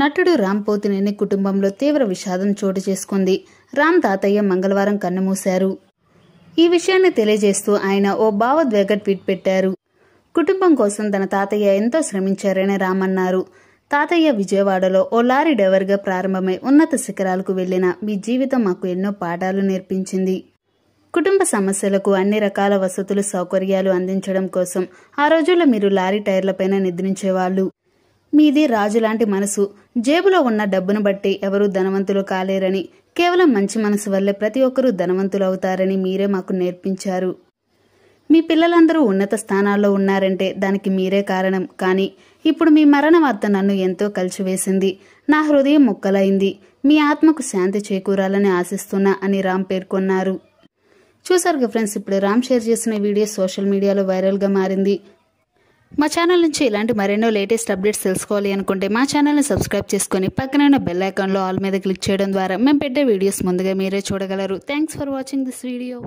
నటుడు రామ్ పోతినేని కుటుంబంలో తీవ్ర విషాదం చోటు చేసుకుంది రామ్ తాతయ్య మంగళవారం కన్నుమూశారు ఈ విషయాన్ని తెలియజేస్తూ ఆయన ఓ భావోద్వేగ ట్వీట్ పెట్టారు కుటుంబం కోసం తన తాతయ్య ఎంతో శ్రమించారని రామ్ అన్నారు తాతయ్య విజయవాడలో ఓ లారీ డ్రైవర్గా ప్రారంభమై ఉన్నత శిఖరాలకు వెళ్లిన మీ జీవితం మాకు ఎన్నో పాఠాలు నేర్పించింది కుటుంబ సమస్యలకు అన్ని రకాల వసతులు సౌకర్యాలు అందించడం కోసం ఆ రోజుల్లో మీరు లారీ టైర్లపైన నిద్రించేవాళ్ళు మీది రాజులాంటి మనసు జేబులో ఉన్న డబ్బును బట్టి ఎవరూ ధనవంతులు కాలేరని కేవలం మంచి మనసు వల్లే ప్రతి ఒక్కరూ ధనవంతులు అవుతారని మీరే మాకు నేర్పించారు మీ పిల్లలందరూ ఉన్నత స్థానాల్లో ఉన్నారంటే దానికి మీరే కారణం కానీ ఇప్పుడు మీ మరణ వార్త నన్ను ఎంతో కలిచివేసింది నా హృదయం ముక్కలైంది మీ ఆత్మకు శాంతి చేకూరాలని ఆశిస్తున్నా అని రామ్ పేర్కొన్నారు చూసారుగా ఫ్రెండ్స్ ఇప్పుడు రామ్ షేర్ చేసిన వీడియో సోషల్ మీడియాలో వైరల్గా మారింది మా ఛానల్ నుంచి ఇలాంటి మరెన్నో లేటెస్ట్ అప్డేట్స్ తెలుసుకోవాలి అనుకుంటే మా ఛానల్ని సబ్స్క్రైబ్ చేసుకొని పక్కన ఉన్న బెల్ ఐకాన్లో ఆల్ మీద క్లిక్ చేయడం ద్వారా మేము పెట్టే వీడియోస్ ముందుగా మీరే చూడగలరు thanks for watching this video